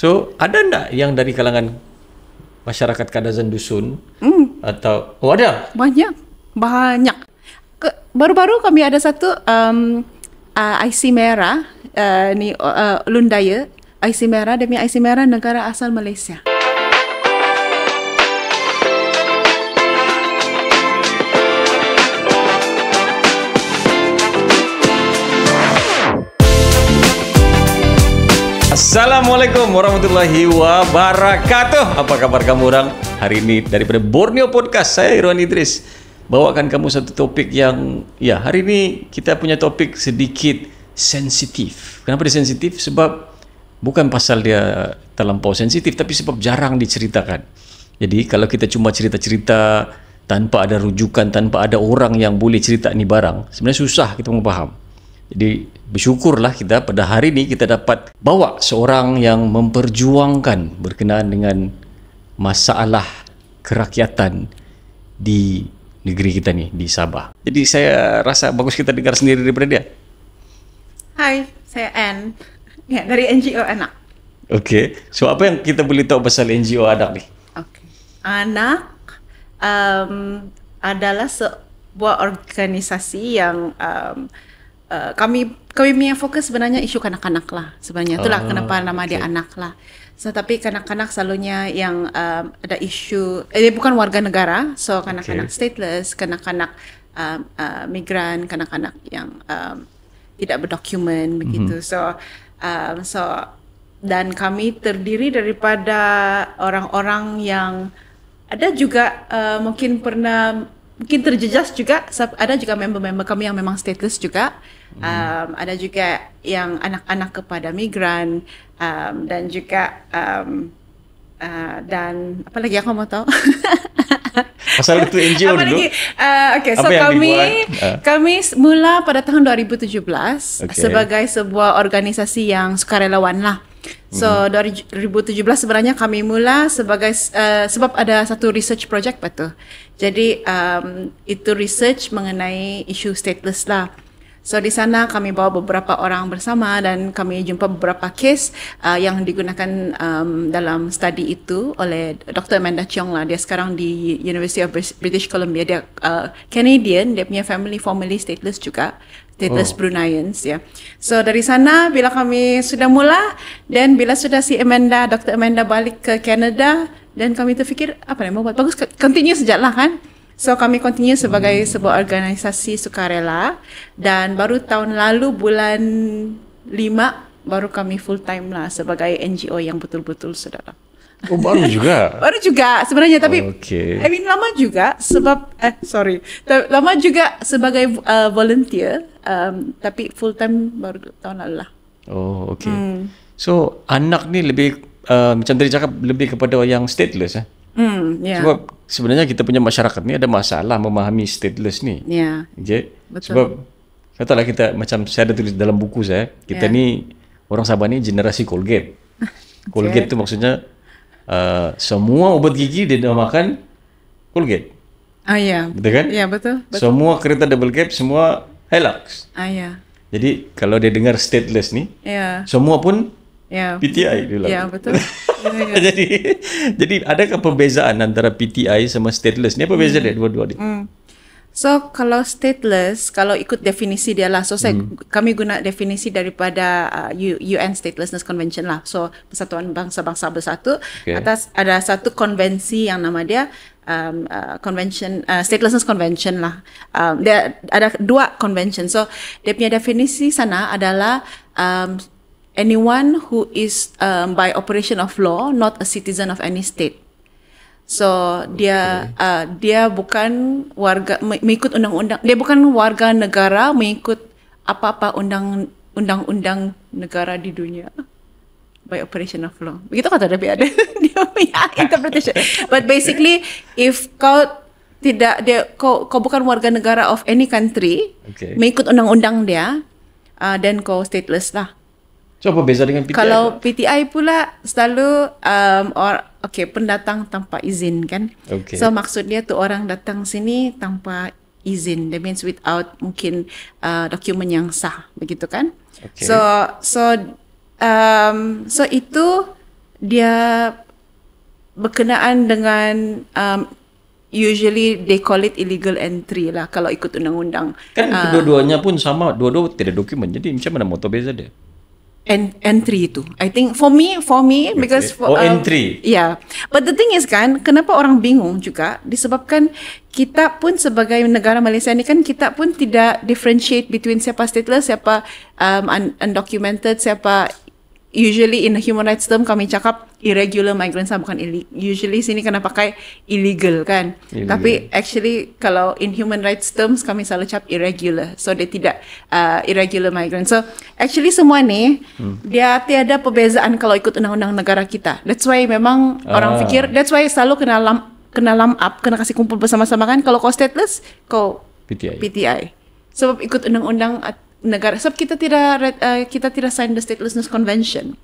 So, ada tak yang dari kalangan masyarakat Kadazan Dusun? Hmm. Atau, oh ada? Banyak. Banyak. baru-baru kami ada satu um, uh, IC merah, uh, ni uh, Lundaya. IC merah, demi IC merah negara asal Malaysia. Assalamualaikum warahmatullahi wabarakatuh. Apa kabar kamu orang? Hari ini daripada Borneo Podcast saya Irwan Idris bawakan kamu satu topik yang ya hari ini kita punya topik sedikit sensitif. Kenapa dia sensitif? Sebab bukan pasal dia terlampau sensitif tapi sebab jarang diceritakan. Jadi kalau kita cuma cerita-cerita tanpa ada rujukan, tanpa ada orang yang boleh cerita ni barang, sebenarnya susah kita memaham. Jadi bersyukurlah kita pada hari ini kita dapat bawa seorang yang memperjuangkan berkenaan dengan masalah kerakyatan di negeri kita ni di Sabah. Jadi saya rasa bagus kita dengar sendiri daripada dia. Hai, saya En Ya, dari NGO Anak. Okey. So apa yang kita boleh tahu pasal NGO Anak ni? Okey. Anak um, adalah sebuah organisasi yang um, Eh, kami kami punya fokus sebenarnya isu kanak-kanak lah sebenarnya itulah uh, kenapa nama dia anak lah so, tapi kanak-kanak selalunya yang um, ada isu eh, bukan warga negara so kanak-kanak okay. stateless kanak-kanak um, uh, migran kanak-kanak yang um, tidak berdokumen mhm. begitu mm -hmm. so um, so dan kami terdiri daripada orang-orang yang ada juga uh, mungkin pernah mungkin terjejas juga ada juga member-member kami yang memang status juga hmm. um, ada juga yang anak-anak kepada migran um, dan juga um, uh, dan apa lagi aku mau tahu pasal itu NGO dulu uh, okay, so apa yang kami dibuat? Uh. kami mula pada tahun 2017 okay. sebagai sebuah organisasi yang sukarelawan lah So hmm. dari 2017 sebenarnya kami mula sebagai uh, sebab ada satu research project betul jadi um, itu research mengenai isu stateless lah. So di sana kami bawa beberapa orang bersama dan kami jumpa beberapa kes uh, yang digunakan um, dalam study itu oleh Dr. Amanda Chong lah. Dia sekarang di University of British Columbia. Dia uh, Canadian, dia punya family formerly stateless juga. Stateless oh. Bruneians ya. Yeah. So dari sana bila kami sudah mula dan bila sudah si Amanda, Dr. Amanda balik ke Canada, dan kami terfikir apa nama buat bagus continue sejak lah kan so kami continue sebagai hmm. sebuah organisasi sukarela dan baru tahun lalu bulan lima baru kami full time lah sebagai NGO yang betul-betul saudara lah. Oh baru juga. baru juga sebenarnya tapi okay. I mean lama juga sebab eh sorry. lama juga sebagai uh, volunteer um, tapi full time baru tahun lalu lah. Oh okay. Hmm. So anak ni lebih Uh, macam tadi cakap lebih kepada yang stateless eh. Mm, yeah. Sebab sebenarnya kita punya masyarakat ni ada masalah memahami stateless ni. Ya. Yeah. Je. Betul. Sebab katalah kita macam saya ada tulis dalam buku saya, kita yeah. ni orang Sabah ni generasi Colgate. Colgate okay. tu maksudnya uh, semua ubat gigi dia dinamakan Colgate. Ah ya. Yeah. Betul kan? Ya, betul, betul. Semua kereta double cab, semua Hilux. Ah ya. Jadi kalau dia dengar stateless ni, yeah. semua pun Yeah. PTI dulu lah. Yeah, betul. jadi jadi adakah perbezaan antara PTI sama stateless? Ni apa beza mm. dia dua-dua ni? Mm. So kalau stateless, kalau ikut definisi dia lah. So saya, mm. kami guna definisi daripada uh, UN Statelessness Convention lah. So Persatuan Bangsa-Bangsa Bersatu okay. atas ada satu konvensi yang nama dia um, uh, convention uh, statelessness convention lah. Um, dia ada dua convention. So dia punya definisi sana adalah um, anyone who is um, by operation of law not a citizen of any state. So dia okay. uh, dia bukan warga mengikut undang-undang. Dia bukan warga negara mengikut apa-apa undang undang negara di dunia by operation of law. Begitu kata Nabi ada dia punya interpretation. But basically if kau tidak dia kau kau bukan warga negara of any country, okay. mengikut undang-undang dia uh, dan kau stateless lah. So apa beza dengan PTI? Kalau PTI pula selalu um, or, okay, pendatang tanpa izin kan. Okay. So maksudnya tu orang datang sini tanpa izin. That means without mungkin uh, dokumen yang sah begitu kan. Okay. So so um, so itu dia berkenaan dengan um, usually they call it illegal entry lah kalau ikut undang-undang. Kan ah. kedua-duanya pun sama, dua-dua tidak dokumen. Jadi macam mana motor beza dia? en- entry itu. I think for me, for me, entry. because for, oh um, entry. Yeah, but the thing is kan, kenapa orang bingung juga disebabkan kita pun sebagai negara Malaysia ini kan kita pun tidak differentiate between siapa stateless, siapa um, undocumented, siapa usually in human rights term kami cakap irregular sama bukan illegal. usually sini kena pakai illegal kan illegal. tapi actually kalau in human rights terms kami selalu cap irregular so dia tidak uh, irregular migrant so actually semua nih hmm. dia tiada perbezaan kalau ikut undang-undang negara kita that's why memang ah. orang fikir that's why selalu kena lam kena lam up kena kasih kumpul bersama-sama kan kalau kau stateless kau PTI PTI sebab ikut undang-undang negara sebab kita tidak uh, kita tidak sign the statelessness convention.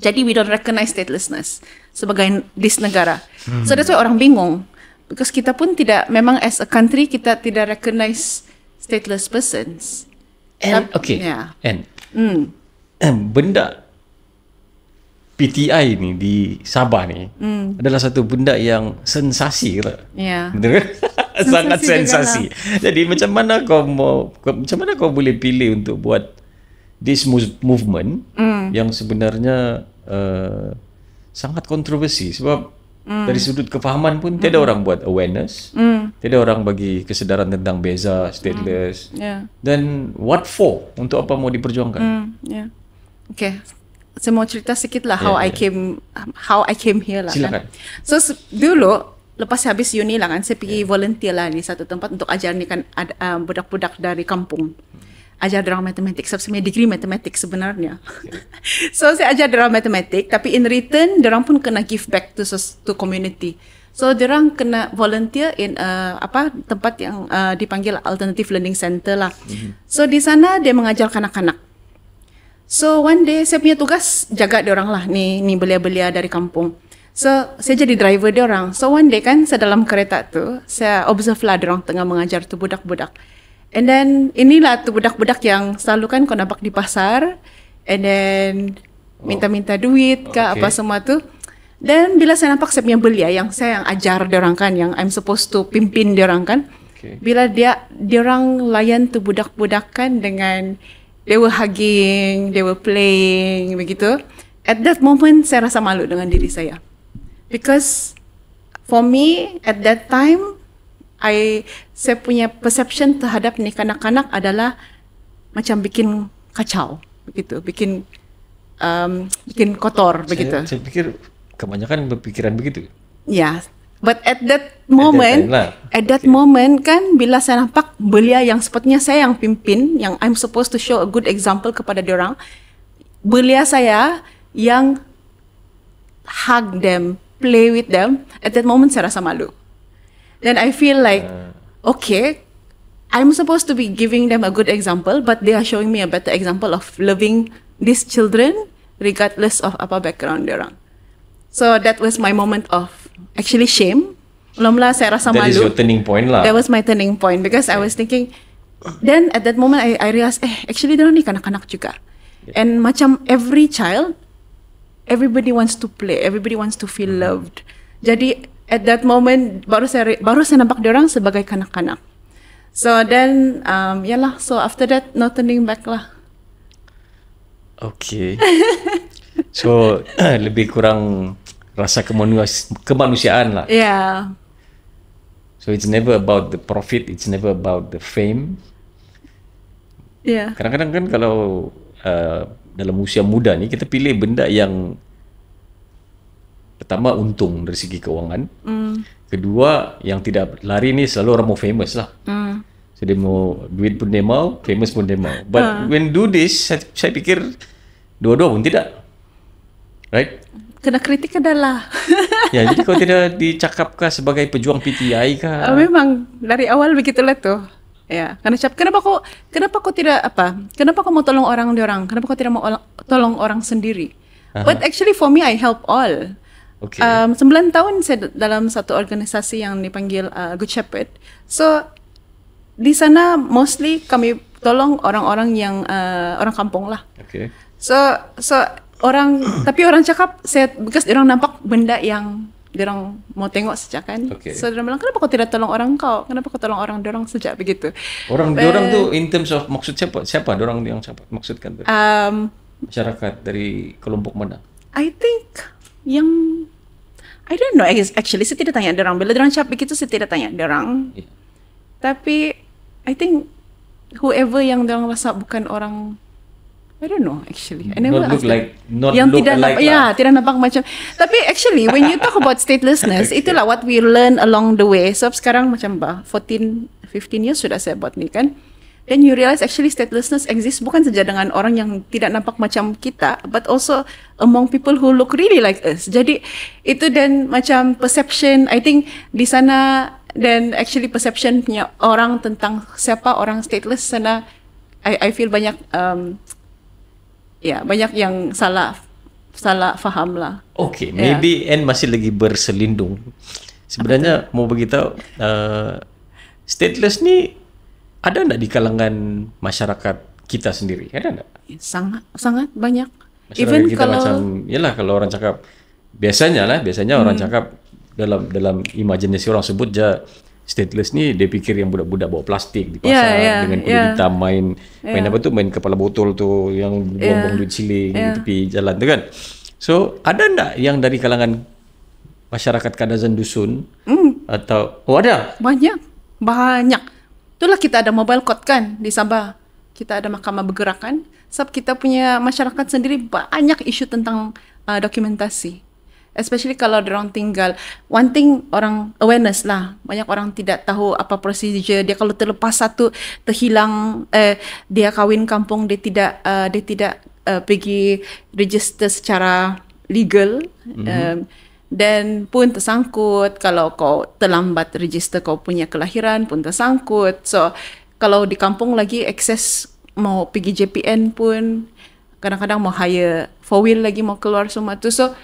Jadi we don't recognize statelessness sebagai this negara. Hmm. So that's why orang bingung because kita pun tidak memang as a country kita tidak recognize stateless persons. And Tapi, okay. Yeah. And. Hmm. Benda PTI ni di Sabah ni mm. adalah satu benda yang sensasi ke? Ya. Yeah. Betul sangat sensasi. Jugalah. Kan, ha? Jadi macam mana kau mau macam mana kau boleh pilih untuk buat this movement mm. yang sebenarnya uh, sangat kontroversi sebab mm. dari sudut kefahaman pun tiada hmm. orang buat awareness. Mm. Tiada orang bagi kesedaran tentang beza stateless. Mm. Yeah. Then what for? Untuk apa mau diperjuangkan? Mm. Yeah. Okay. Saya mau cerita sikit lah yeah, how yeah. I came how I came here lah. Kan. Silakan. Kan. So dulu lepas habis uni lah kan, saya pergi yeah. volunteer lah di satu tempat untuk ajar ni kan uh, budak-budak dari kampung. Ajar dalam matematik, sebab saya degree matematik sebenarnya. Yeah. so, saya ajar dalam matematik, tapi in return, orang pun kena give back to to community. So, orang kena volunteer in uh, apa tempat yang uh, dipanggil alternative learning center lah. Mm-hmm. So, di sana dia mengajar kanak-kanak. So, one day saya punya tugas jaga orang lah, ni, ni belia-belia dari kampung. So saya jadi driver dia orang. So one day kan saya dalam kereta tu, saya observe lah dia orang tengah mengajar tu budak-budak. And then inilah tu budak-budak yang selalu kan kau nampak di pasar and then oh. minta-minta duit ke oh, okay. apa semua tu. Dan bila saya nampak saya punya belia ya, yang saya yang ajar dia orang kan yang I'm supposed to pimpin dia orang kan. Okay. Bila dia dia orang layan tu budak-budak kan dengan they were hugging, they were playing begitu. At that moment saya rasa malu dengan diri saya. because for me at that time I saya punya perception terhadap nih kanak-kanak adalah macam bikin kacau begitu, bikin um, bikin kotor saya, begitu. Saya pikir kebanyakan berpikiran begitu. Ya, yeah. but at that moment, at that, time, at that okay. moment kan bila saya nampak belia yang sepertinya saya yang pimpin, yang I'm supposed to show a good example kepada orang, belia saya yang hug them, play with them at that moment saya rasa malu then i feel like uh. okay i'm supposed to be giving them a good example but they are showing me a better example of loving these children regardless of apa background dia orang so that was my moment of actually shame lah saya rasa malu. That is your turning point lah. That was my turning point because okay. I was thinking. Then at that moment I I realised eh actually dia ni kanak-kanak juga. Yeah. And macam every child everybody wants to play, everybody wants to feel loved. Jadi at that moment baru saya baru saya nampak orang sebagai kanak-kanak. So then um, ya lah. So after that no turning back lah. Okay. so lebih kurang rasa kemanusiaan, kemanusiaan lah. Yeah. So it's never about the profit, it's never about the fame. Yeah. Kadang-kadang kan kalau uh, dalam usia muda ni kita pilih benda yang pertama untung dari segi kewangan. Mm. Kedua yang tidak lari ni selalu orang mau famous lah. Mm. So dia mau duit pun dia mau, famous pun dia mau. But uh. when do this, saya, saya fikir dua-dua pun tidak. Right? Kena kritik adalah. ya, jadi kau tidak dicakapkah sebagai pejuang PTI kah? Oh, memang dari awal begitulah tu. Ya, karena siap. Kenapa kok kenapa kok tidak apa? Kenapa kok mau tolong orang di orang? Kenapa kok tidak mau tolong orang sendiri? Uh-huh. But actually for me I help all. Okay. Um, 9 tahun saya dalam satu organisasi yang dipanggil uh, Good Shepherd. So di sana mostly kami tolong orang-orang yang uh, orang kampung lah. Okay. So so orang tapi orang cakap saya bekas orang nampak benda yang dia orang mau tengok sejak kan. Okay. So dia orang bilang kenapa kau tidak tolong orang kau? Kenapa kau tolong orang dia orang sejak begitu? Orang dia orang tu eh, in terms of maksud siapa? Siapa dia orang yang siapa maksudkan tu? Um, masyarakat dari kelompok mana? I think yang I don't know actually saya tidak tanya dia orang bila dia orang cakap begitu saya tidak tanya dia orang. Yeah. Tapi I think whoever yang dia orang rasa bukan orang I don't know actually. I not look like not yang look tidak alike nampak, ya, lah. tidak nampak macam. Tapi actually when you talk about statelessness, okay. itulah what we learn along the way. So sekarang macam bah, 14 15 years sudah saya buat ni kan. Then you realize actually statelessness exists bukan saja dengan orang yang tidak nampak macam kita but also among people who look really like us. Jadi itu dan macam perception I think di sana dan actually perception punya orang tentang siapa orang stateless sana I, I feel banyak um, Ya, banyak yang salah salah faham lah. Okay, ya. maybe ya. Anne masih lagi berselindung. Sebenarnya Apa mau beritahu, uh, stateless ni ada tak di kalangan masyarakat kita sendiri? Ada tak? Ya, sangat, sangat banyak. Masyarakat Even kita kalau... macam, yalah kalau orang cakap, biasanya lah, biasanya hmm. orang cakap dalam dalam imajinasi orang sebut je, ja, stateless ni dia fikir yang budak-budak bawa plastik di ya, pasar yeah, yeah, dengan kulit yeah. hitam main main ya. apa tu main kepala botol tu yang ya. buang-buang duit siling yeah. tepi jalan tu kan so ada tak yang dari kalangan masyarakat kadazan dusun mm. atau oh ada banyak banyak itulah kita ada mobile court kan di Sabah kita ada mahkamah bergerak kan sebab kita punya masyarakat sendiri banyak isu tentang uh, dokumentasi especially kalau orang tinggal one thing orang awareness lah banyak orang tidak tahu apa prosedur dia kalau terlepas satu terhilang eh, dia kawin kampung dia tidak uh, dia tidak uh, pergi register secara legal mm-hmm. um, dan pun tersangkut kalau kau terlambat register kau punya kelahiran pun tersangkut so kalau di kampung lagi akses mau pergi JPN pun kadang-kadang mau hire four wheel lagi mau keluar semua tu so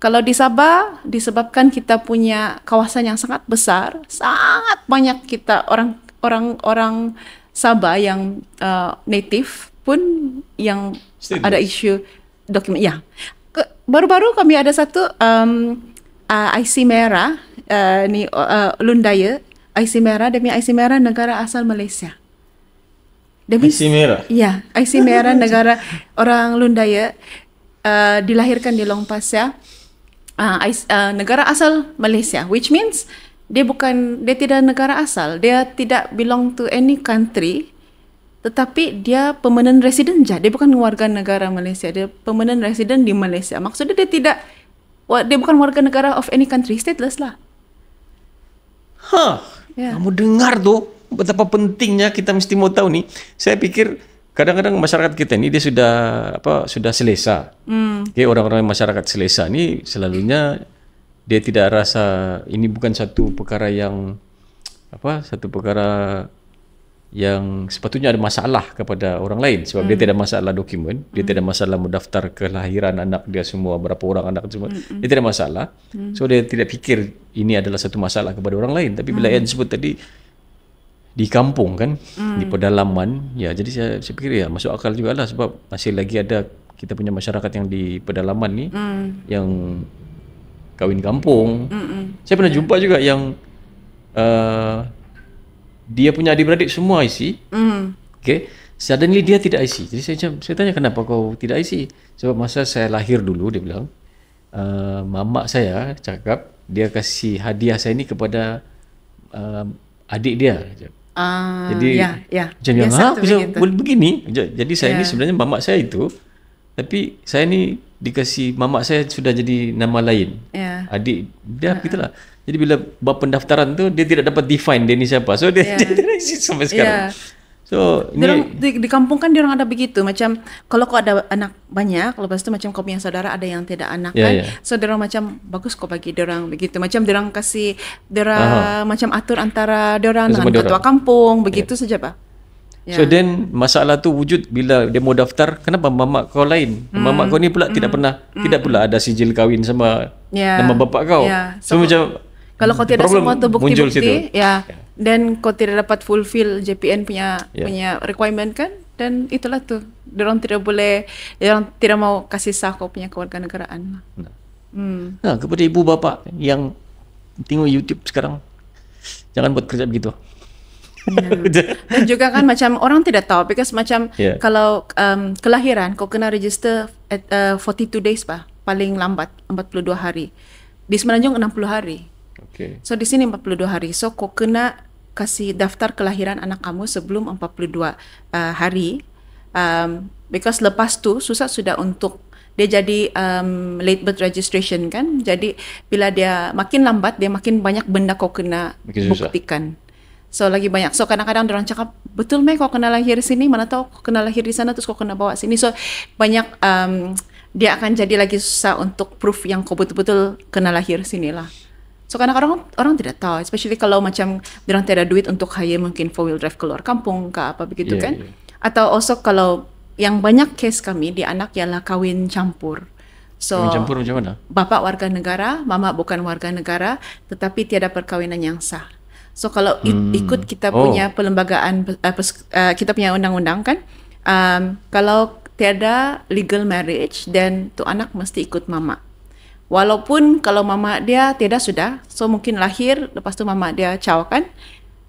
kalau di Sabah disebabkan kita punya kawasan yang sangat besar, sangat banyak kita orang-orang-orang Sabah yang uh, native pun yang Stainless. ada isu dokumen. Ya, Ke, baru-baru kami ada satu um, uh, eh, IC merah uh, ni uh, Lundaya IC merah demi IC merah negara asal Malaysia. Demi, IC merah. Ya, IC merah negara orang Lundaya uh, dilahirkan di Long Pasir. Ya uh, uh, negara asal Malaysia which means dia bukan dia tidak negara asal dia tidak belong to any country tetapi dia permanent resident je dia bukan warga negara Malaysia dia permanent resident di Malaysia maksudnya dia tidak dia bukan warga negara of any country stateless lah ha huh. yeah. kamu dengar tu betapa pentingnya kita mesti mau tahu ni saya pikir kadang-kadang masyarakat kita ini dia sudah apa sudah selesa. Hmm. Okay, orang-orang masyarakat selesa ini selalunya dia tidak rasa ini bukan satu perkara yang apa satu perkara yang sepatutnya ada masalah kepada orang lain sebab mm. dia hmm. tidak masalah dokumen mm. dia hmm. tidak masalah mendaftar kelahiran anak dia semua berapa orang anak semua mm dia tidak masalah mm. so dia tidak fikir ini adalah satu masalah kepada orang lain tapi bila mm. yang sebut tadi di kampung kan mm. di pedalaman ya jadi saya saya fikir ya masuk akal juga lah sebab masih lagi ada kita punya masyarakat yang di pedalaman ni mm. yang kawin kampung Mm-mm. saya pernah jumpa juga yang uh, dia punya adik-beradik semua IC mm. okay suddenly dia tidak IC jadi saya saya tanya kenapa kau tidak IC sebab masa saya lahir dulu dia bilang uh, mamak saya cakap dia kasih hadiah saya ini kepada uh, adik dia. Ah, jadi ya, ya. macam yang ha, ah, macam begini. Jadi saya ya. ni sebenarnya mamak saya itu. Tapi saya ni dikasih mamak saya sudah jadi nama lain. Ya. Adik dia ya. Ha. gitulah. Jadi bila buat pendaftaran tu dia tidak dapat define dia ni siapa. So dia ya. dia, dia, dia sampai sekarang. Ya. So, ini diorang, di, di kampung kan dia orang ada begitu macam kalau kau ada anak banyak, lepas tu macam kau punya saudara ada yang tidak anak yeah, kan. Yeah. So dia orang macam bagus kau bagi dia orang begitu. Macam dia orang kasih dia orang uh-huh. macam atur antara dia orang dengan ketua kampung ya. begitu yeah. saja pak. Yeah. So then masalah tu wujud bila dia mau daftar, kenapa mama kau lain? Mm. Mamak kau ni pula mm. tidak hmm. pernah mm. tidak pula ada sijil kahwin sama yeah. nama bapak kau. Yeah. So, so macam kalau kau tidak semua tu bukti-bukti, ya. Yeah dan kau tidak dapat fulfill JPN punya yeah. punya requirement kan dan itulah tu dia tidak boleh dia tidak mau kasih sah kau punya kewarganegaraan nah. hmm. nah, ha, kepada ibu bapa yang tengok YouTube sekarang jangan buat kerja begitu Yeah. Dan juga kan macam orang tidak tahu because macam yeah. kalau um, kelahiran kau kena register at, uh, 42 days bah paling lambat 42 hari. Di Semenanjung 60 hari. Okay. So di sini 42 hari. So kau kena kasih daftar kelahiran anak kamu sebelum 42 uh, eh, hari um, because lepas tu susah sudah untuk dia jadi um, late birth registration kan jadi bila dia makin lambat dia makin banyak benda kau kena makin buktikan susah. so lagi banyak so kadang-kadang orang cakap betul meh kau kena lahir sini mana tahu kau kena lahir di sana terus kau kena bawa sini so banyak um, dia akan jadi lagi susah untuk proof yang kau betul-betul kena lahir sini lah So kadang orang orang tidak tahu, especially kalau macam orang tidak duit untuk hire mungkin four wheel drive keluar kampung ke apa begitu yeah, kan? Yeah. Atau also kalau yang banyak case kami di anak ialah kawin campur. So, campur macam mana? Bapak warga negara, mama bukan warga negara, tetapi tiada perkahwinan yang sah. So kalau hmm. ikut kita punya oh. perlembagaan, uh, kita punya undang-undang kan, um, kalau tiada legal marriage dan tu anak mesti ikut mama. Walaupun kalau mama dia tidak sudah, so mungkin lahir lepas tu mama dia cawakan.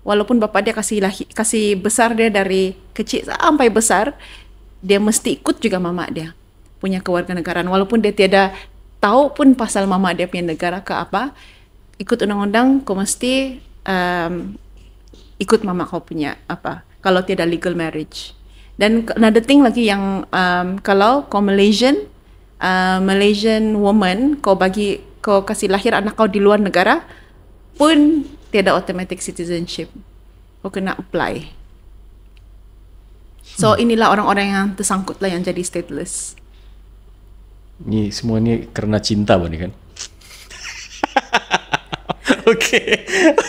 Walaupun bapak dia kasih lahir, kasih besar dia dari kecil sampai besar, dia mesti ikut juga mama dia punya kewarganegaraan. Walaupun dia tidak tahu pun pasal mama dia punya negara ke apa, ikut undang-undang kau mesti um, ikut mama kau punya apa kalau tidak legal marriage. Dan another thing lagi yang um, kalau kau Malaysian Uh, Malaysian woman kau bagi kau kasih lahir anak kau di luar negara pun tiada automatic citizenship. Kau kena apply. So hmm. inilah orang-orang yang tersangkut lah yang jadi stateless. Ni semua ni kerana cinta bukan? kan? Okey.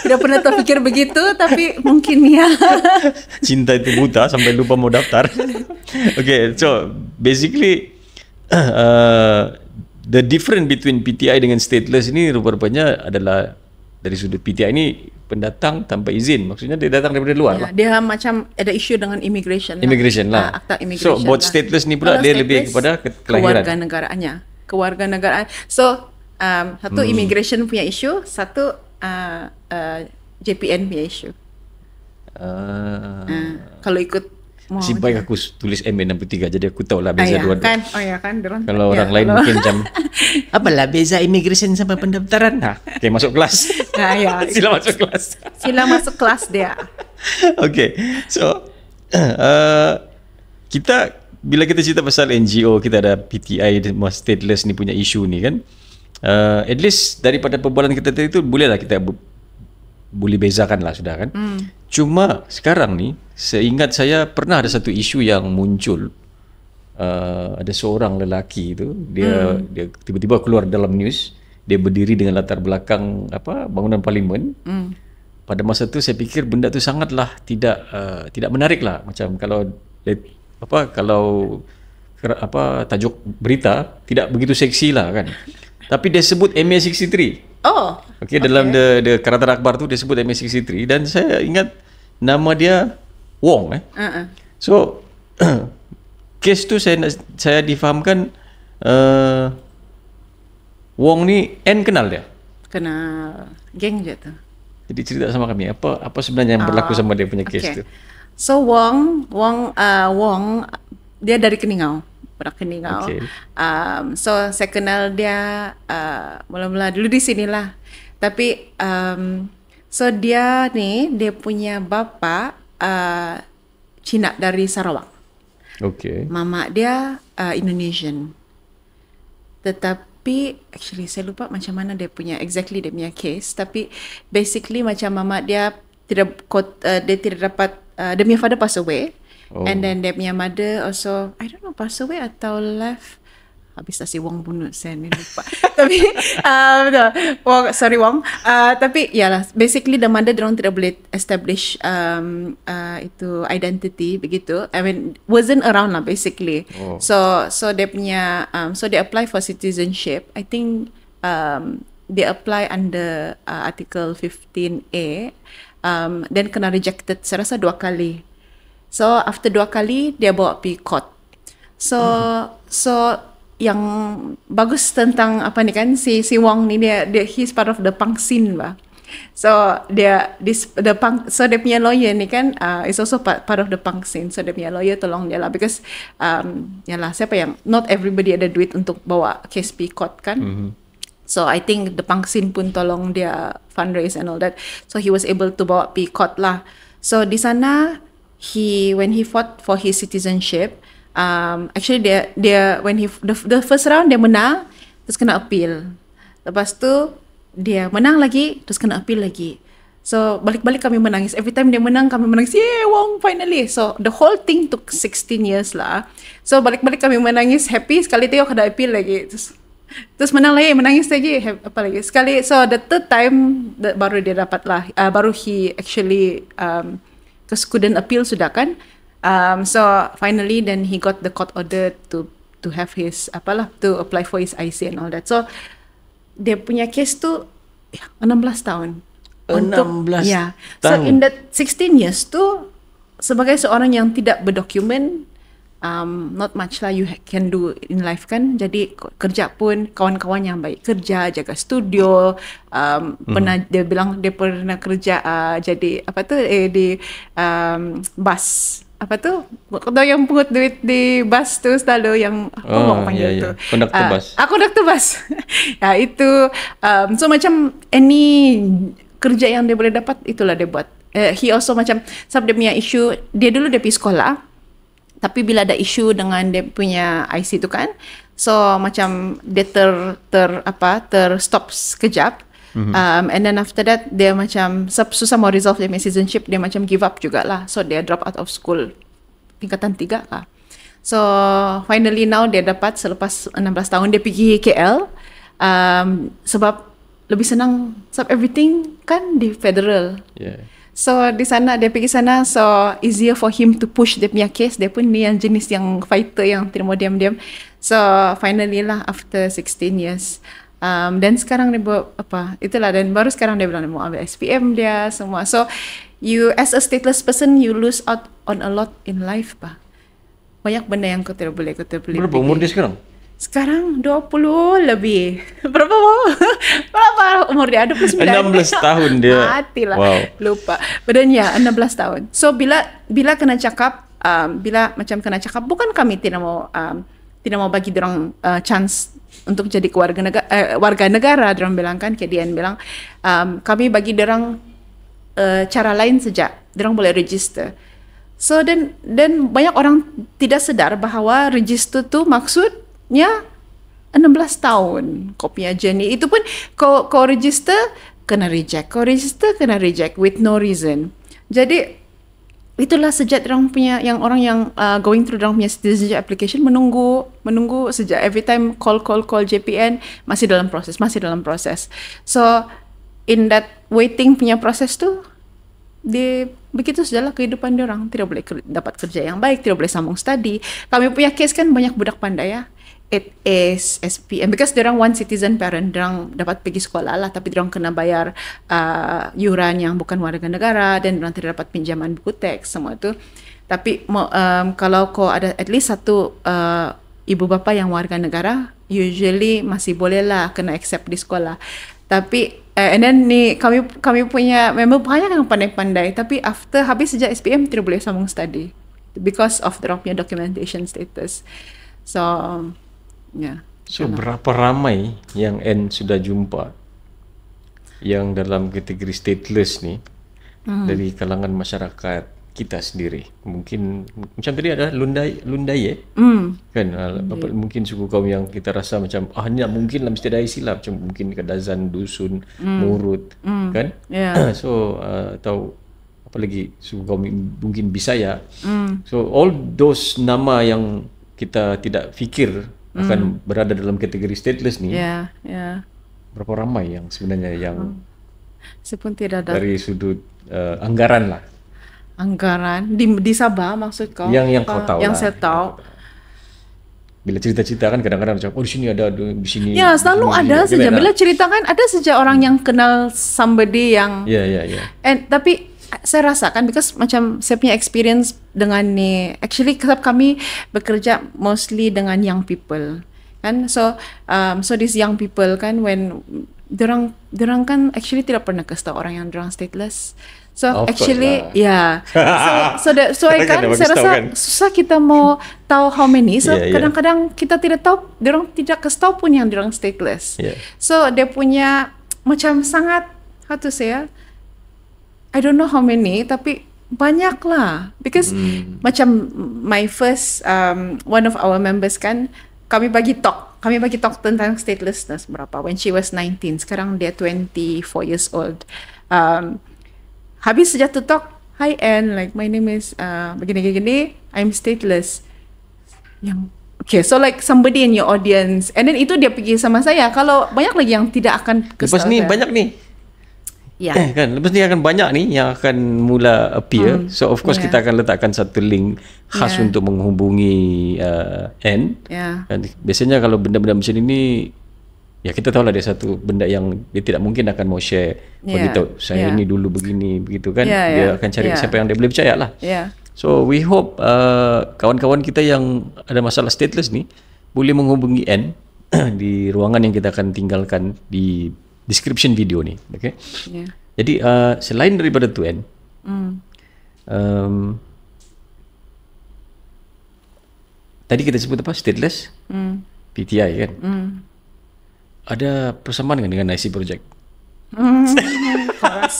Tidak pernah terfikir begitu tapi mungkin ya. cinta itu buta sampai lupa mau daftar. Okay, so basically uh, the difference between PTI dengan stateless ini rupa rupanya adalah dari sudut PTI ini pendatang tanpa izin maksudnya dia datang daripada luar ya, lah. dia macam ada isu dengan immigration lah. immigration lah, ah, lah. akta immigration so both stateless lah. ni pula Kalau dia lebih kepada ke- kelahiran keluarga negaranya. keluarga negara so um, satu hmm. immigration punya isu satu uh, uh, JPN punya isu uh, uh, kalau ikut Wow, si baik aku tulis M63 jadi aku tahu lah beza ah, ya, dua. Kan? Oh ya kan, Diorang, Kalau orang ya, lain kalau... mungkin macam apalah beza immigration sama pendaftaran. Nah, ha, okay, masuk kelas. Nah, ya. Sila masuk kelas. Sila masuk kelas dia. Okay, so uh, kita bila kita cerita pasal NGO kita ada PTI dan stateless ni punya isu ni kan. Uh, at least daripada perbualan kita tadi tu bolehlah kita bu- boleh bezakan lah sudah kan. Hmm. Cuma sekarang ni seingat saya pernah ada satu isu yang muncul uh, ada seorang lelaki tu dia hmm. dia tiba-tiba keluar dalam news dia berdiri dengan latar belakang apa bangunan parlimen. Hmm. Pada masa tu saya fikir benda tu sangatlah tidak uh, tidak lah macam kalau apa kalau apa tajuk berita tidak begitu seksi lah kan. Tapi dia sebut MA63. Oh. Okey okay. dalam the the Karatan Akbar tu dia sebut MS63 dan saya ingat nama dia Wong eh. Uh-uh. So case tu saya saya difahamkan uh, Wong ni N kenal dia. Kenal geng dia tu. Jadi cerita sama kami apa apa sebenarnya yang berlaku uh, sama dia punya case okay. tu. So Wong, Wong uh, Wong dia dari Keningau pernah kening okay. um, so saya kenal dia uh, mula-mula dulu di sinilah tapi um, so dia ni dia punya bapa uh, Cina dari Sarawak okay. mama dia uh, Indonesian tetapi tapi actually saya lupa macam mana dia punya exactly dia punya case tapi basically macam mama dia tidak uh, dia tidak dapat uh, dia punya father pass away Oh. And then dia punya mother also, I don't know, pass away atau left. Habis tak si Wong bunuh saya ni lupa. tapi, ah, um, no. Wong, sorry Wong. Uh, tapi, lah basically the mother dia orang tidak boleh establish um, uh, itu identity begitu. I mean, wasn't around lah basically. Oh. So, so dia punya, um, so they apply for citizenship. I think um, they apply under uh, Article 15A. Um, then kena rejected, saya rasa dua kali. So after dua kali dia bawa pi court. So hmm. so yang bagus tentang apa nih kan si si Wong ni dia, dia he's part of the punk scene lah. So dia this the punk so dia punya lawyer ni kan uh, is also part, part of the punk scene. So dia punya lawyer tolong dia lah because um, ya lah siapa yang not everybody ada duit untuk bawa case court kan. Mm -hmm. So I think the punk scene pun tolong dia fundraise and all that. So he was able to bawa court lah. So di sana he when he fought for his citizenship um actually dia dia when he the, the first round dia menang terus kena appeal lepas tu dia menang lagi terus kena appeal lagi so balik-balik kami menangis every time dia menang kami menangis Yeah, wong finally so the whole thing took 16 years lah so balik-balik kami menangis happy sekali tengok kena appeal lagi terus Terus menang lagi, menangis lagi, apa lagi sekali. So the third time the, baru dia dapat lah, uh, baru he actually um, Terus couldn't appeal sudah kan. Um, so finally then he got the court order to to have his apa lah to apply for his IC and all that. So dia punya case tu 16 ya, tahun. 16 untuk, ya. tahun. Yeah. So in that 16 years tu sebagai seorang yang tidak berdokumen um, not much lah you can do in life kan. Jadi kerja pun kawan-kawan yang baik kerja, jaga studio. Um, mm. pernah dia bilang dia pernah kerja uh, jadi apa tu eh, di um, bus apa tu? Kau yang pungut duit di bus tu selalu yang apa oh, panggil yeah, yeah. tu? Konduktor uh, bus. Aku konduktor ah, bus. ya itu um, so macam any kerja yang dia boleh dapat itulah dia buat. Uh, he also macam sebab dia punya issue dia dulu dia pergi sekolah tapi bila ada isu dengan dia punya IC tu kan so macam dia ter ter apa ter stop sekejap mm-hmm. um, and then after that dia macam susah mau resolve dia punya citizenship dia macam give up jugalah so dia drop out of school tingkatan tiga lah so finally now dia dapat selepas 16 tahun dia pergi KL um, sebab lebih senang sebab everything kan di federal yeah. So di sana dia pergi sana so easier for him to push dia punya case dia pun ni yang jenis yang fighter yang terima diam-diam. So finally lah after 16 years. Um, dan sekarang ni buat apa itulah dan baru sekarang dia bilang dia mau ambil SPM dia semua. So you as a stateless person you lose out on a lot in life pak. Banyak benda yang kau tak boleh kau tak boleh. Berapa umur dia sekarang? Sekarang 20 lebih. Berapa Berapa umur dia? 29. 16 tahun dia. Matilah. Wow. Lupa. Badan ya 16 tahun. So bila bila kena cakap um, bila macam kena cakap bukan kami tidak mau um, tidak mau bagi dorong uh, chance untuk jadi eh, warga negara uh, warga negara dorong bilang kan Kedian bilang um, kami bagi dorong uh, cara lain saja dorong boleh register so dan dan banyak orang tidak sedar bahawa register tu maksud ya 16 tahun kau punya journey itu pun kau kau register kena reject kau register kena reject with no reason jadi itulah sejak orang punya yang orang yang uh, going through orang punya sejak application menunggu menunggu sejak every time call call call JPN masih dalam proses masih dalam proses so in that waiting punya proses tu di begitu sajalah kehidupan orang tidak boleh ke, dapat kerja yang baik tidak boleh sambung studi kami punya case kan banyak budak pandai ya it is SPM because orang one citizen parent orang dapat pergi sekolah lah tapi orang kena bayar uh, yuran yang bukan warga negara dan orang tidak dapat pinjaman buku teks semua tu tapi um, kalau kau ada at least satu uh, ibu bapa yang warga negara usually masih boleh lah kena accept di sekolah tapi uh, and then ni kami kami punya member banyak yang pandai-pandai tapi after habis sejak SPM tidak boleh sambung study because of the punya documentation status so Yeah. So lah. berapa ramai yang N sudah jumpa yang dalam kategori stateless ni mm. dari kalangan masyarakat kita sendiri. Mungkin macam tadi ada Lundai Lundai eh. Mm. Kan ah, apa, mungkin suku kaum yang kita rasa macam ah ni mungkin lah mesti ada silap macam mungkin ke dazan dusun mm. murut mm. kan. Yeah. Ya. so ah, atau uh, apalagi suku kaum mungkin Bisaya. Mm. So all those nama yang kita tidak fikir hmm. akan berada dalam kategori stateless nih. yeah, Yeah. Berapa ramai yang sebenarnya yang hmm. Sepun tidak ada. dari sudut uh, anggaran lah. Anggaran di di Sabah maksud kau? Yang yang kau tahu. Yang lah. saya tahu. Bila cerita-cerita kan kadang-kadang macam oh di sini ada di sini. Ya, selalu sini, ada saja. Bila cerita kan ada saja orang yang kenal somebody yang Iya, yeah, iya, iya. And tapi saya rasakan because macam saya punya experience dengan ni actually sebab kami bekerja mostly dengan young people kan so um, so these young people kan when derang derang kan actually tidak pernah kasih orang yang derang stateless So of actually, lah. yeah. So, so that, so I kan, saya rasa kan? susah kita mau tahu how many. So kadang-kadang yeah. kita tidak tahu, derang tidak ke pun yang derang stateless. Yeah. So dia punya macam sangat, how to say ya, I don't know how many tapi banyak lah because mm. macam my first um, one of our members kan kami bagi talk kami bagi talk tentang statelessness berapa when she was 19 sekarang dia 24 years old um, habis sejak tu talk hi Anne like my name is uh, begini begini I'm stateless yang Okay, so like somebody in your audience. And then itu dia pergi sama saya. Kalau banyak lagi yang tidak akan kesal. ni kan. banyak ni. Yeah. Eh, kan lepas ni akan banyak ni yang akan mula appear. Hmm. So of course yeah. kita akan letakkan satu link khas yeah. untuk menghubungi uh, N. Yeah. Kan biasanya kalau benda-benda macam ini ya kita tahu lah dia satu benda yang dia tidak mungkin akan mau share yeah. Ya. begitu. Saya yeah. ni dulu begini begitu kan. Yeah, yeah. Dia ya. akan cari yeah. siapa yang dia boleh percaya lah. Yeah. So we hope uh, kawan-kawan kita yang ada masalah stateless ni boleh menghubungi N di ruangan yang kita akan tinggalkan di description video ni okay yeah. jadi uh, selain daripada tu kan mm. um, tadi kita sebut apa stateless mm. PTI kan mm. ada persamaan kan dengan, dengan IC project hmm.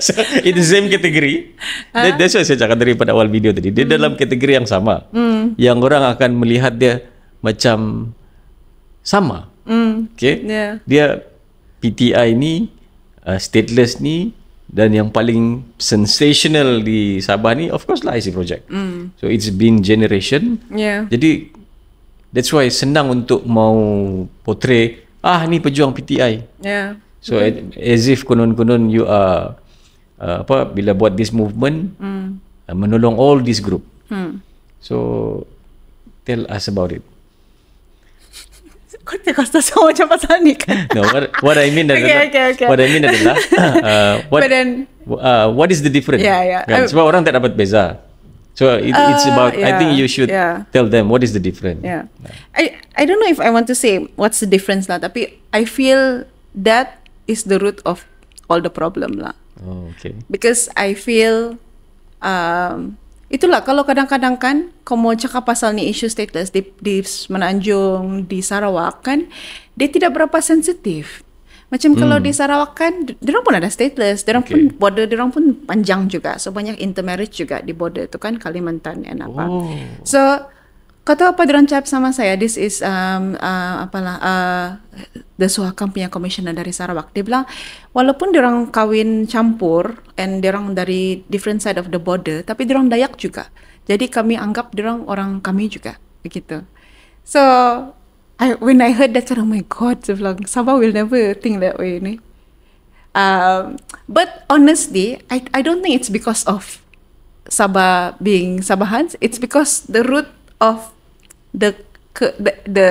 so, in the same category huh? That's why saya cakap dari pada awal video tadi Dia mm. dalam kategori yang sama mm. Yang orang akan melihat dia Macam Sama Hmm. Okay. Yeah. Dia PTI ni, uh, stateless ni dan yang paling sensational di Sabah ni of course lah IC project. Mm. So it's been generation. Yeah. Jadi that's why senang untuk mau portray ah ni pejuang PTI. Yeah. So mm. as if konon-konon you are uh, apa bila buat this movement mm. uh, menolong all this group. Mm. So tell us about it. sama kan? No, what, what I mean adalah, okay, okay, okay. what I mean adalah, uh, what, But then, uh, what is the difference? Yeah, yeah. Kan? Oh. Sebab orang tak dapat beza. So it, uh, it's about. Yeah, I think you should yeah. tell them what is the difference. Yeah. yeah. I I don't know if I want to say what's the difference lah, tapi I feel that is the root of all the problem lah. Oh, okay. Because I feel um, Itulah kalau kadang-kadang kan kau mau cakap pasal ni isu status di, di Menanjung, di Sarawak kan dia tidak berapa sensitif. Macam hmm. kalau di Sarawak kan dia pun ada status, dia okay. pun border dia pun panjang juga. So banyak intermarriage juga di border tu kan Kalimantan dan apa. Oh. So Kata apa Drone Chap sama saya, this is um, uh, apalah, uh, The Suhakam punya komisioner dari Sarawak. Dia bilang, walaupun orang kawin campur and diorang dari different side of the border, tapi diorang Dayak juga. Jadi kami anggap diorang orang kami juga. Begitu. So, I, when I heard that, oh my God, dia bilang, Sabah will never think that way. Ni. Um, but honestly, I, I don't think it's because of Sabah being Sabahans. It's because the root of the ke, the, the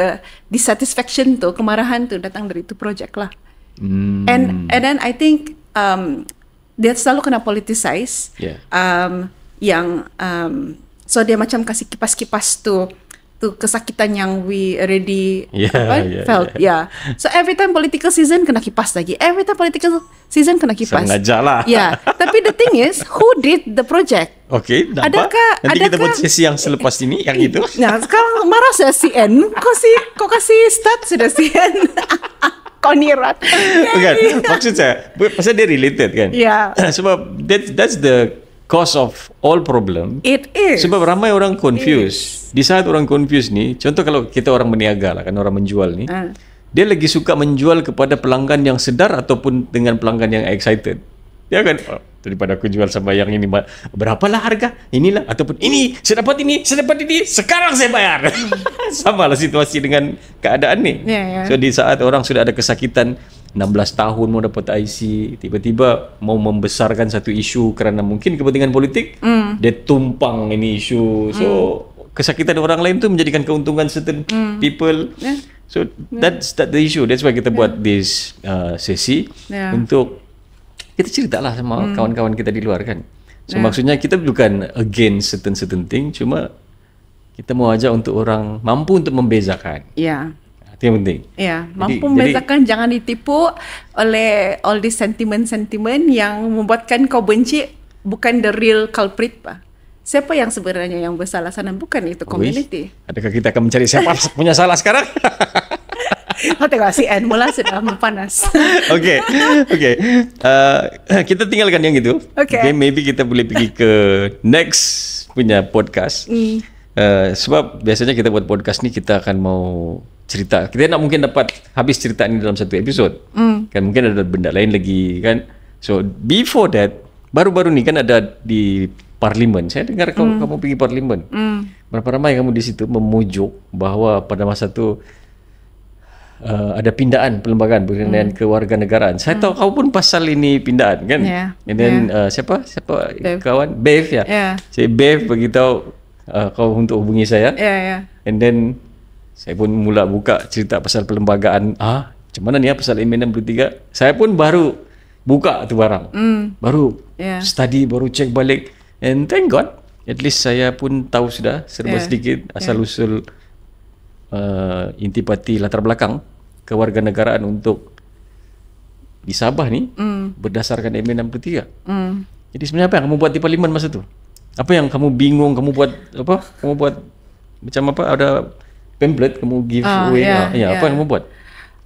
dissatisfaction tu kemarahan tu datang dari tu project lah mm. and and then I think um, dia selalu kena politicize yeah. um, yang um, so dia macam kasih kipas-kipas tu itu kesakitan yang we already yeah, apa, yeah, felt. Yeah. yeah. So every time political season kena kipas lagi. Every time political season kena kipas. Sengaja lah. Yeah. Tapi the thing is, who did the project? Oke, okay, adakah, nanti adakah, kita buat sesi yang selepas ini, yang itu. Nah, sekarang marah saya CN. N. Kok sih, kok kasih stat sudah CN? N? Konirat. Bukan, maksud saya, pasal dia related kan? Iya. Yeah. Sebab that, that's the cause of all problem. It is. Sebab ramai orang confuse. Di saat orang confuse ni, contoh kalau kita orang berniaga lah kan orang menjual ni. Uh. Dia lagi suka menjual kepada pelanggan yang sedar ataupun dengan pelanggan yang excited. Dia ya kan oh, daripada aku jual sama yang ini berapalah harga? Inilah ataupun ini saya dapat ini, saya dapat ini, sekarang saya bayar. Sama lah situasi dengan keadaan ni. Yeah, yeah. So di saat orang sudah ada kesakitan, 16 tahun mau dapat IC tiba-tiba mau membesarkan satu isu kerana mungkin kepentingan politik mm. dia tumpang ini isu so mm. kesakitan orang lain tu menjadikan keuntungan certain mm. people yeah. so that's that the issue that's why kita yeah. buat this uh, sesi yeah. untuk kita ceritalah sama mm. kawan-kawan kita di luar kan so yeah. maksudnya kita bukan against certain certain thing cuma kita mau ajak untuk orang mampu untuk membezakan ya itu yang penting. Ya, mampu jadi, membezakan jadi, jangan ditipu oleh all the sentiment-sentiment yang membuatkan kau benci bukan the real culprit. Pa. Siapa yang sebenarnya yang bersalah sana bukan itu community. Oh, Adakah kita akan mencari siapa punya salah sekarang? Oh tengok si N mula sudah panas. Oke, oke. Uh, kita tinggalkan yang itu. Oke. Okay. Okay, maybe kita boleh pergi ke next punya podcast. Mm. Uh, sebab biasanya kita buat podcast ini kita akan mau cerita. Kita nak mungkin dapat habis cerita ini dalam satu episod. Mm. Kan mungkin ada benda lain lagi kan. So before that baru-baru ni kan ada di parlimen. Saya dengar kau mm. kamu pergi parlimen. Mm. Berapa ramai kamu di situ memujuk bahawa pada masa tu uh, ada pindaan perlembagaan berkenaan mm. kewarganegaraan. Saya mm. tahu hmm. kau pun pasal ini pindaan kan. Yeah. And then yeah. uh, siapa? Siapa Bev. kawan? Bev ya. Yeah. Saya Bev beritahu uh, kau untuk hubungi saya. Yeah, yeah. And then saya pun mula buka cerita pasal perlembagaan. Ah, macam mana ni ah, pasal M63? Saya pun baru buka tu barang. Mm. Baru yeah. study, baru cek balik. And thank God, at least saya pun tahu sudah serba yeah. sedikit asal-usul yeah. uh, intipati latar belakang kewarganegaraan untuk di Sabah ni mm. berdasarkan M63. Mm. Jadi sebenarnya apa yang kamu buat di parlimen masa tu? Apa yang kamu bingung, kamu buat apa? Kamu buat macam apa? Ada pamphlet kamu give uh, away yeah, lah. yeah, apa ya. yang kamu buat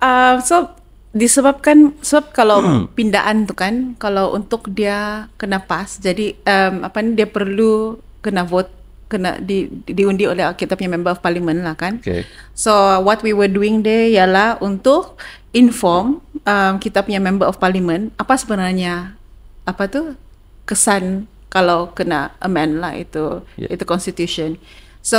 uh, so disebabkan sebab kalau pindaan tu kan kalau untuk dia kena pas jadi um, apa ni dia perlu kena vote kena di, di, diundi oleh kita punya member of parliament lah kan okay. so what we were doing there ialah untuk inform um, kita punya member of parliament apa sebenarnya apa tu kesan kalau kena amend lah itu yeah. itu constitution So,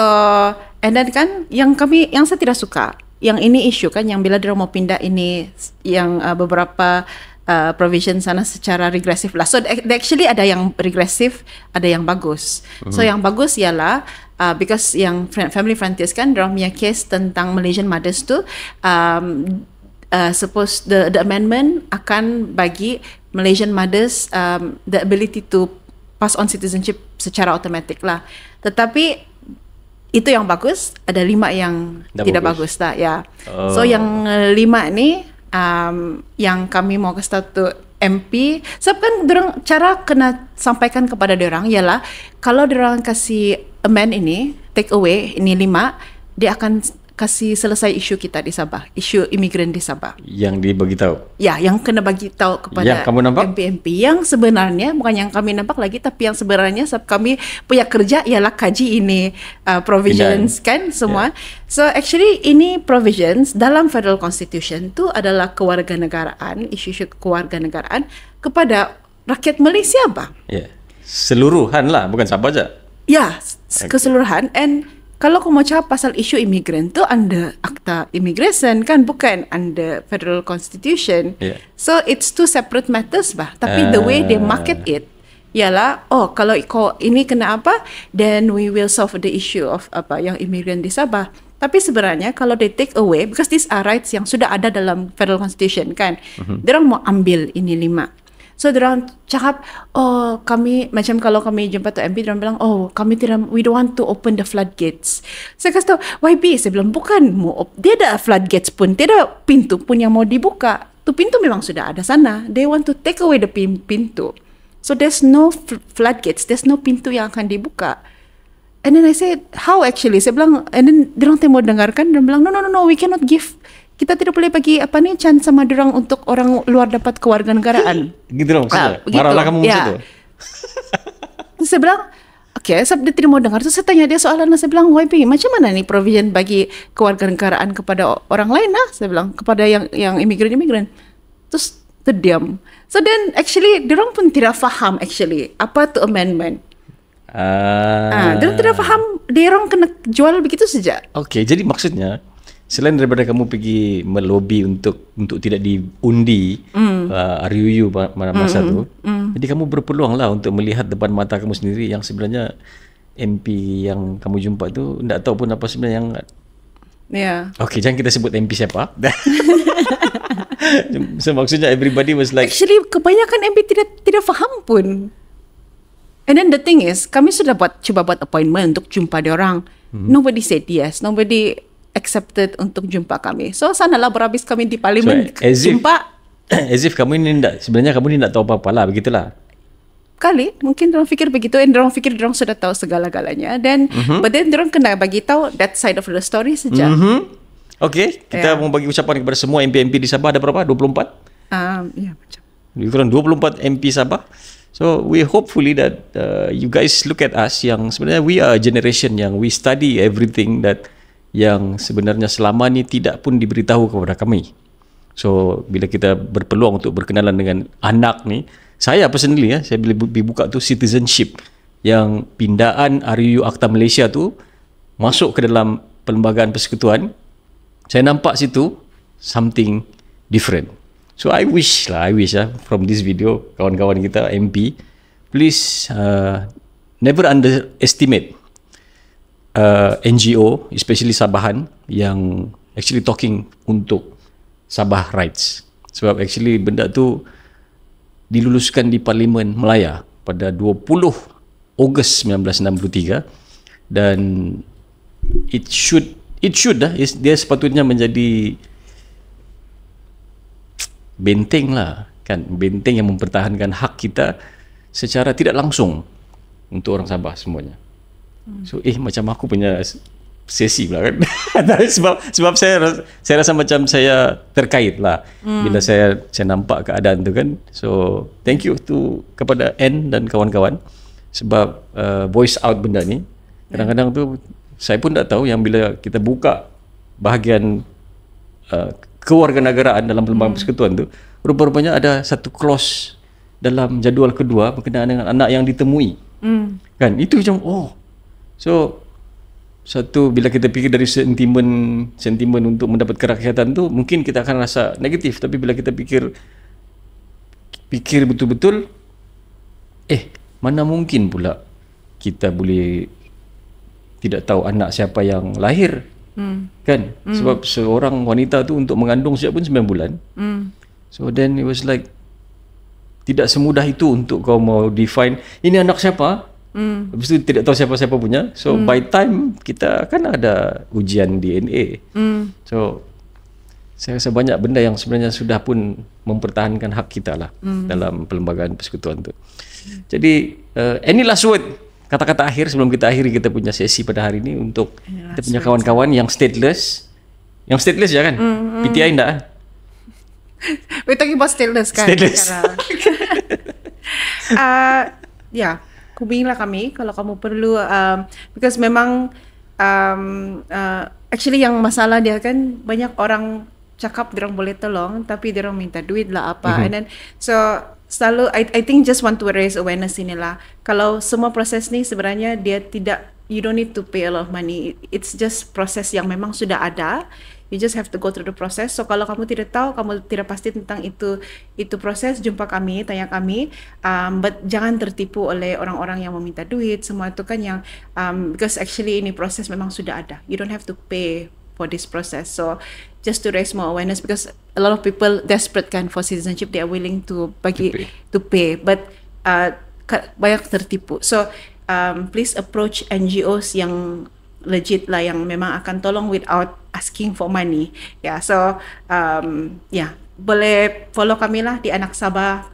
and then kan yang kami yang saya tidak suka, yang ini isu kan yang bila dia mau pindah ini yang uh, beberapa uh, provision sana secara regresif lah. So, actually ada yang regresif, ada yang bagus. Mm-hmm. So, mhm. yang bagus ialah Uh, because yang family frontiers kan dalam punya case tentang Malaysian mothers tu um, uh, suppose the, the amendment akan bagi Malaysian mothers um, the ability to pass on citizenship secara automatic lah tetapi itu yang bagus ada lima yang Dah tidak bagus, bagus tak ya oh. so yang eh, lima ni um, yang kami mau ke satu MP sebab kan dorang cara kena sampaikan kepada orang ialah kalau orang kasih amend ini take away ini lima dia akan kasih selesai isu kita di Sabah, isu imigran di Sabah. Yang dibagi tahu. Ya, yang kena bagi tahu kepada yang kamu nampak? MPMP yang sebenarnya bukan yang kami nampak lagi tapi yang sebenarnya kami punya kerja ialah kaji ini uh, provisions Indian. kan semua. Yeah. So actually ini provisions dalam Federal Constitution tu adalah kewarganegaraan, isu-isu kewarganegaraan kepada rakyat Malaysia, Bang. Yeah. Seluruhan lah, bukan Sabah saja. Ya, keseluruhan and kalau kau mau cakap pasal isu imigran tu anda akta immigration kan bukan anda federal constitution yeah. so it's two separate matters bah tapi uh, the way they market it ialah oh kalau kau ini kena apa then we will solve the issue of apa yang imigran di Sabah tapi sebenarnya kalau they take away because these are rights yang sudah ada dalam federal constitution kan uh-huh. mau ambil ini lima So dia orang cakap oh kami macam kalau kami jumpa tu MP dia orang bilang oh kami tidak we don't want to open the floodgates. Saya kata be saya bilang bukan mau dia ada floodgates pun tiada pintu pun yang mau dibuka. Tu pintu memang sudah ada sana. They want to take away the pintu. So there's no floodgates, there's no pintu yang akan dibuka. And then I said, how actually? Saya bilang, and then dia orang mau dengarkan, dia bilang, no, no, no, no, we cannot give kita tidak boleh bagi apa nih chance sama orang untuk orang luar dapat kewarganegaraan. gitu loh maksudnya. Nah, Marahlah kamu ya. itu. saya bilang, Oke, okay, saya tidak mau dengar. Terus saya tanya dia soalnya, saya bilang, YB, macam mana nih provision bagi kewarganegaraan kepada orang lain Nah, Saya bilang, kepada yang yang imigran-imigran. Terus terdiam. So then actually, orang pun tidak faham actually, apa tuh amendment. Ah. Uh, ah, dia tidak faham, dia orang kena jual begitu saja. Oke, okay, jadi maksudnya selain daripada kamu pergi melobi untuk untuk tidak diundi mm. uh, RUU masa mm-hmm. tu mm. jadi kamu berpeluanglah untuk melihat depan mata kamu sendiri yang sebenarnya MP yang kamu jumpa tu tidak tahu pun apa sebenarnya yang ya yeah. okey jangan kita sebut MP siapa so, maksudnya everybody was like actually kebanyakan MP tidak tidak faham pun and then the thing is kami sudah buat cuba buat appointment untuk jumpa orang mm-hmm. nobody said yes nobody accepted untuk jumpa kami. So sana lah berhabis kami di parlimen so, as jumpa. If, as if kamu ini tidak sebenarnya kamu ini tidak tahu apa-apa lah begitulah. Kali mungkin orang fikir begitu, and orang fikir orang sudah tahu segala-galanya. Then, mm-hmm. but then orang kena bagi tahu that side of the story saja. Mm-hmm. Okay, kita yeah. mau bagi ucapan kepada semua MP-MP di Sabah ada berapa? 24? Um, ya, yeah, macam. Kurang 24 MP Sabah. So, we hopefully that uh, you guys look at us yang sebenarnya we are a generation yang we study everything that yang sebenarnya selama ni tidak pun diberitahu kepada kami. So bila kita berpeluang untuk berkenalan dengan anak ni, saya personally ya, saya bila buka tu citizenship yang pindaan RUU Akta Malaysia tu masuk ke dalam perlembagaan persekutuan, saya nampak situ something different. So I wish lah, I wish lah from this video kawan-kawan kita MP, please uh, never underestimate uh, NGO especially Sabahan yang actually talking untuk Sabah rights sebab actually benda tu diluluskan di Parlimen Melaya pada 20 Ogos 1963 dan it should it should lah dia sepatutnya menjadi benteng lah kan benteng yang mempertahankan hak kita secara tidak langsung untuk orang Sabah semuanya. Hmm. So eh macam aku punya sesi pula kan. sebab sebab saya rasa, saya rasa macam saya terkait lah hmm. bila saya saya nampak keadaan tu kan. So thank you tu kepada N dan kawan-kawan sebab uh, voice out benda ni. Kadang-kadang tu saya pun tak tahu yang bila kita buka bahagian uh, kewarganegaraan dalam lembaga hmm. persekutuan tu rupa-rupanya ada satu clause dalam jadual kedua berkenaan dengan anak yang ditemui. Hmm. Kan? Itu macam oh So satu bila kita fikir dari sentimen sentimen untuk mendapat kerakyatan tu mungkin kita akan rasa negatif tapi bila kita fikir fikir betul-betul eh mana mungkin pula kita boleh tidak tahu anak siapa yang lahir hmm. kan hmm. sebab seorang wanita tu untuk mengandung sejak pun 9 bulan hmm. so then it was like tidak semudah itu untuk kau mau define ini anak siapa Hmm. Lepas tu tidak tahu siapa-siapa punya. So hmm. by time kita kan ada ujian DNA. Hmm. So saya rasa banyak benda yang sebenarnya sudah pun mempertahankan hak kita lah hmm. dalam perlembagaan persekutuan tu. Jadi uh, any last word kata-kata akhir sebelum kita akhiri kita punya sesi pada hari ini untuk kita punya kawan-kawan yang stateless. Yang stateless ya kan? Hmm. hmm. PTI enggak? We talking about stateless kan? Stateless. uh, yeah hubungilah kami kalau kamu perlu um, because memang um, uh, actually yang masalah dia kan banyak orang cakap dia orang boleh tolong tapi dia orang minta duit lah apa mm-hmm. and then so selalu I, I think just want to raise awareness inilah kalau semua proses ni sebenarnya dia tidak you don't need to pay a lot of money it's just proses yang memang sudah ada you just have to go through the process. So kalau kamu tidak tahu, kamu tidak pasti tentang itu itu proses, jumpa kami, tanya kami. Um, but jangan tertipu oleh orang-orang yang meminta duit. Semua itu kan yang um, because actually ini proses memang sudah ada. You don't have to pay for this process. So just to raise more awareness because a lot of people desperate kan for citizenship, they are willing to bagi to pay, to pay. but uh, banyak tertipu. So um, please approach NGOs yang legit lah yang memang akan tolong without asking for money ya yeah, so um, ya yeah, boleh follow kami lah di anak Sabah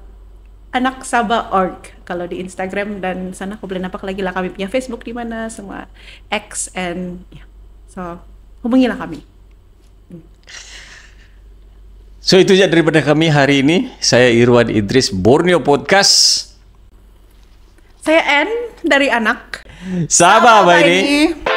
anak Sabah org kalau di Instagram dan sana aku boleh nampak lagi lah kami punya Facebook di mana semua X and ya. Yeah. So hubungilah kami. Hmm. So itu saja daripada kami hari ini. Saya Irwan Idris Borneo Podcast. Saya N dari anak. Sabah, Sabah ini. ini.